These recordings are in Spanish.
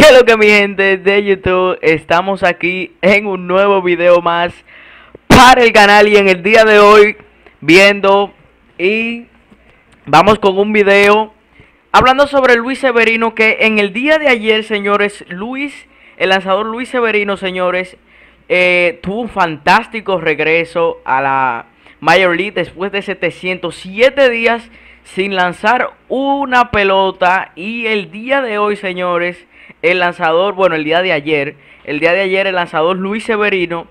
¿Qué lo que mi gente de YouTube? Estamos aquí en un nuevo video más para el canal y en el día de hoy viendo y vamos con un video hablando sobre Luis Severino que en el día de ayer señores Luis, el lanzador Luis Severino señores eh, tuvo un fantástico regreso a la Major League después de 707 días sin lanzar una pelota y el día de hoy señores el lanzador, bueno, el día de ayer, el día de ayer el lanzador Luis Severino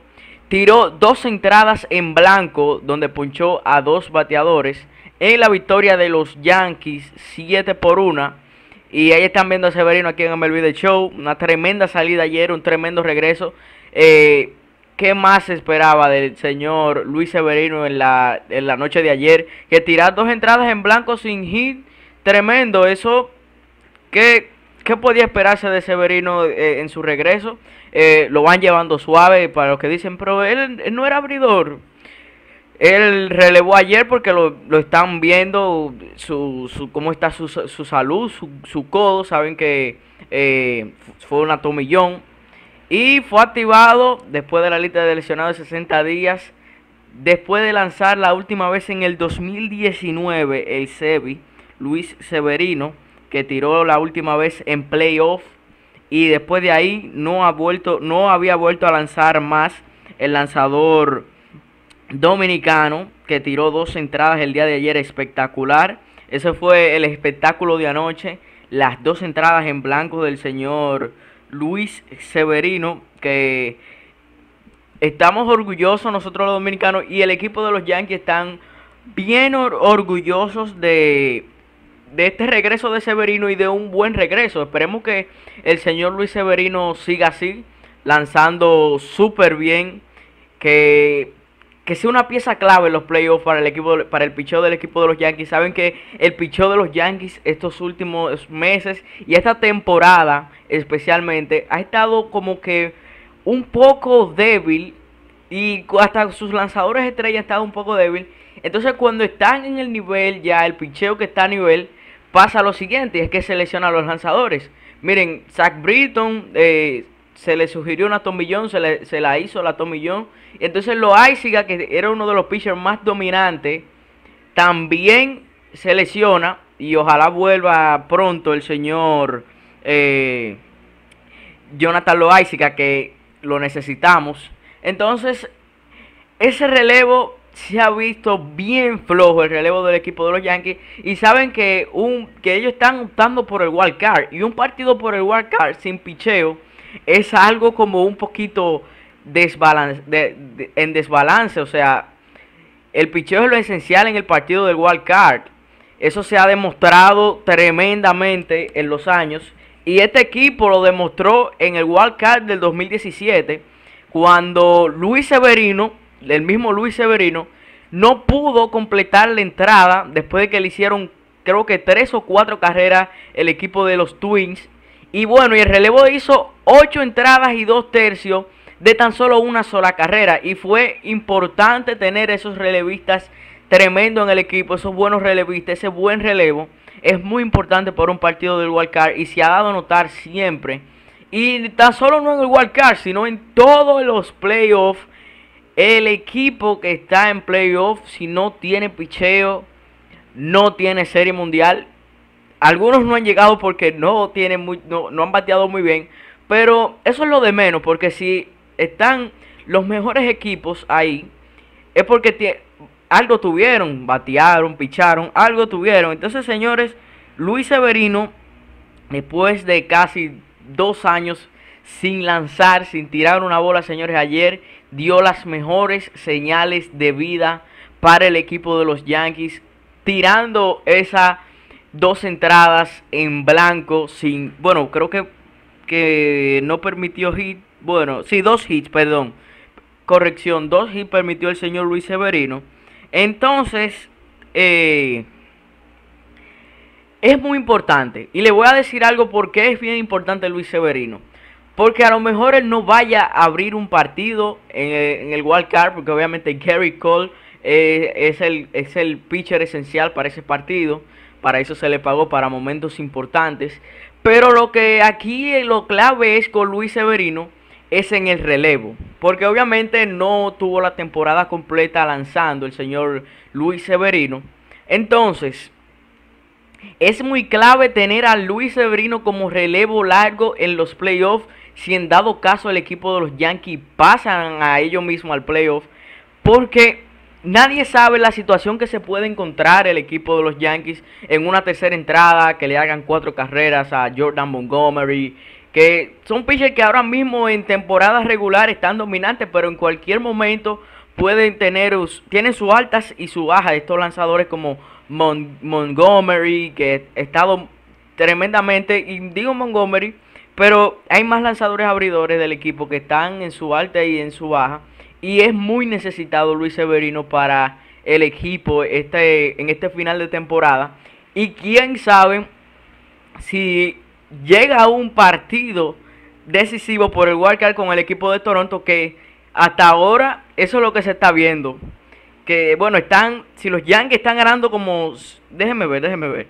tiró dos entradas en blanco donde punchó a dos bateadores en la victoria de los Yankees 7 por 1. Y ahí están viendo a Severino aquí en MLB The Show. Una tremenda salida ayer, un tremendo regreso. Eh, ¿Qué más esperaba del señor Luis Severino en la, en la noche de ayer? Que tirar dos entradas en blanco sin hit. Tremendo. Eso qué ¿Qué podía esperarse de Severino eh, en su regreso? Eh, lo van llevando suave para los que dicen, pero él, no era abridor. Él relevó ayer porque lo, están viendo, cómo está su, salud, su, codo. Saben que eh, fue un tomillón Y fue activado después de la lista de lesionados de 60 días. Después de lanzar la última vez en el 2019 el SEBI, Luis Severino que tiró la última vez en playoff y después de ahí no, ha vuelto, no había vuelto a lanzar más el lanzador dominicano que tiró dos entradas el día de ayer espectacular. Ese fue el espectáculo de anoche, las dos entradas en blanco del señor Luis Severino que estamos orgullosos nosotros los dominicanos y el equipo de los Yankees están bien orgullosos de de este regreso de Severino y de un buen regreso. Esperemos que el señor Luis Severino siga así, lanzando súper bien, que, sea una pieza clave en los playoffs para el equipo para el picheo del equipo de los Yankees. Saben que el picheo de los Yankees estos últimos meses y esta temporada especialmente ha estado como que un poco débil y hasta sus lanzadores estrella han estado un poco débil. Entonces cuando están en el nivel ya, el picheo que está a nivel, pasa lo siguiente, es que selecciona a los lanzadores. Miren, Zach Britton eh, se le sugirió una tomillón, se, se la hizo la tomillón. Entonces Loaiziga, que era uno de los pitchers más dominantes, también se lesiona y ojalá vuelva pronto el señor eh, Jonathan Loaiziga, que lo necesitamos. Entonces, ese relevo se ha visto bien flojo el relevo del equipo de los Yankees y saben que un que ellos están optando por el wild card y un partido por el wild card sin picheo es algo como un poquito desbalance, en desbalance, o sea, el picheo es lo esencial en el partido del wild card. Eso se ha demostrado tremendamente en los años y este equipo lo demostró en el wild card del 2017 cuando Luis Severino el mismo Luis Severino, no pudo completar la entrada después de que le hicieron creo que tres o cuatro carreras el equipo de los Twins. Y bueno, y el relevo hizo ocho entradas y dos tercios de tan solo una sola carrera. Y fue importante tener esos relevistas tremendo en el equipo, esos buenos relevistas, ese buen relevo. Es muy importante para un partido del Wildcard y se ha dado a notar siempre. Y tan solo no en el Wildcard, sino en todos los playoffs el equipo que está en playoff, si no tiene picheo, no tiene serie mundial. Algunos no han llegado porque no, tienen no, han bateado muy bien. Pero eso es lo de menos, porque si están los mejores equipos ahí, es porque algo tuvieron, batearon, picharon, algo tuvieron. Entonces, señores, Luis Severino, después de casi dos años sin lanzar, sin tirar una bola, señores, ayer dio las mejores señales de vida para el equipo de los Yankees, tirando esas dos entradas en blanco sin, bueno, creo que, que no permitió hit, bueno, sí, dos hits, perdón, corrección, dos hits permitió el señor Luis Severino. Entonces, eh, es muy importante, y le voy a decir algo porque es bien importante Luis Severino. Porque a lo mejor él no vaya a abrir un partido en el, en card, porque obviamente Gary Cole eh, es, el, es el pitcher esencial para ese partido. Para eso se le pagó, para momentos importantes. Pero lo que aquí eh, lo clave es con Luis Severino es en el relevo. Porque obviamente no tuvo la temporada completa lanzando el señor Luis Severino. Entonces, es muy clave tener a Luis Severino como relevo largo en los playoffs. Si en dado caso el equipo de los Yankees pasan a ellos mismos al playoff. Porque nadie sabe la situación que se puede encontrar el equipo de los Yankees en una tercera entrada. Que le hagan cuatro carreras a Jordan Montgomery. Que son pitchers que ahora mismo en temporada regular están dominantes. Pero en cualquier momento pueden tener, tienen sus altas y sus bajas. Estos lanzadores como Montgomery, que ha estado tremendamente, y digo Montgomery, pero hay más lanzadores abridores del equipo que están en su alta y en su baja. Y es muy necesitado Luis Severino para el equipo este, en este final de temporada. Y quién sabe si llega a un partido decisivo por el Wild con el equipo de Toronto que hasta ahora eso es lo que se está viendo. Que bueno, están, si los Yankees están ganando como, déjenme ver, déjenme ver.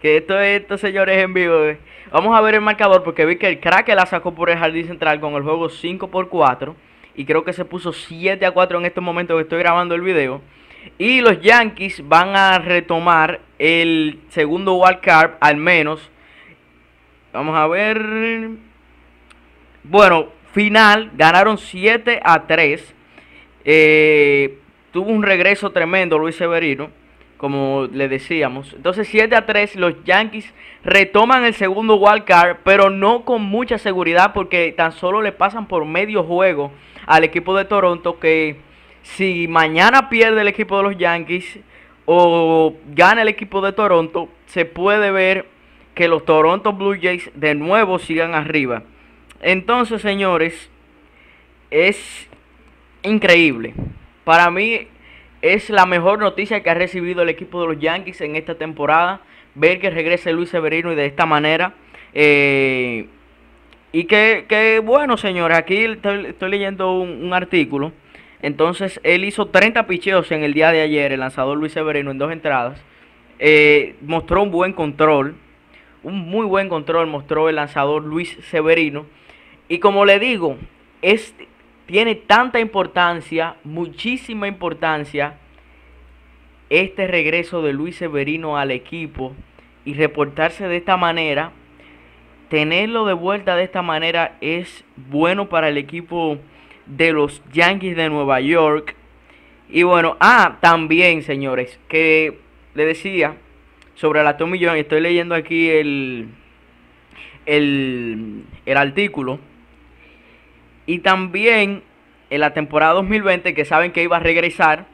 Que esto es, esto señores en vivo. Eh. Vamos a ver el marcador porque vi que el crack la sacó por el jardín central con el juego 5 por 4 y creo que se puso 7 a 4 en este momento que estoy grabando el video. Y los Yankees van a retomar el segundo wild card al menos. Vamos a ver. Bueno, final ganaron 7 a 3 eh, tuvo un regreso tremendo Luis Severino, como le decíamos. Entonces 7 a 3 los Yankees retoman el segundo wild card, pero no con mucha seguridad porque tan solo le pasan por medio juego al equipo de Toronto que si mañana pierde el equipo de los Yankees o gana el equipo de Toronto, se puede ver que los Toronto Blue Jays de nuevo sigan arriba. Entonces, señores, es increíble. Para mí es la mejor noticia que ha recibido el equipo de los Yankees en esta temporada. Ver que regrese Luis Severino y de esta manera. Eh, y que, bueno, señores, aquí estoy, leyendo un, artículo. Entonces, él hizo 30 picheos en el día de ayer, el lanzador Luis Severino, en dos entradas. Eh, mostró un buen control, un muy buen control mostró el lanzador Luis Severino. Y como le digo, es tiene tanta importancia, muchísima importancia, este regreso de Luis Severino al equipo y reportarse de esta manera, tenerlo de vuelta de esta manera es bueno para el equipo de los Yankees de Nueva York. Y bueno, ah, también señores, que le decía sobre la Tommy estoy leyendo aquí el, el, el artículo y también en la temporada 2020, que saben que iba a regresar,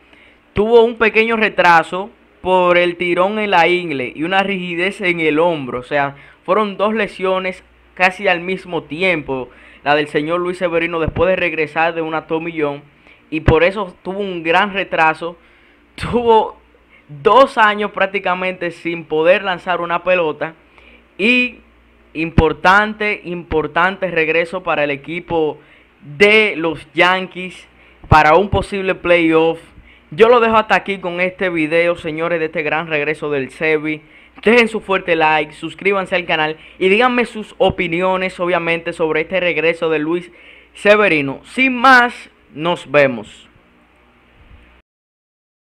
tuvo un pequeño retraso por el tirón en la ingle y una rigidez en el hombro. O sea, fueron dos lesiones casi al mismo tiempo. La del señor Luis Severino después de regresar de una tomillón. Y por eso tuvo un gran retraso. Tuvo dos años prácticamente sin poder lanzar una pelota. Y importante, importante regreso para el equipo de los Yankees para un posible playoff. Yo lo dejo hasta aquí con este video, señores, de este gran regreso del Sebi. Dejen su fuerte like, suscríbanse al canal y díganme sus opiniones, obviamente, sobre este regreso de Luis Severino. Sin más, nos vemos.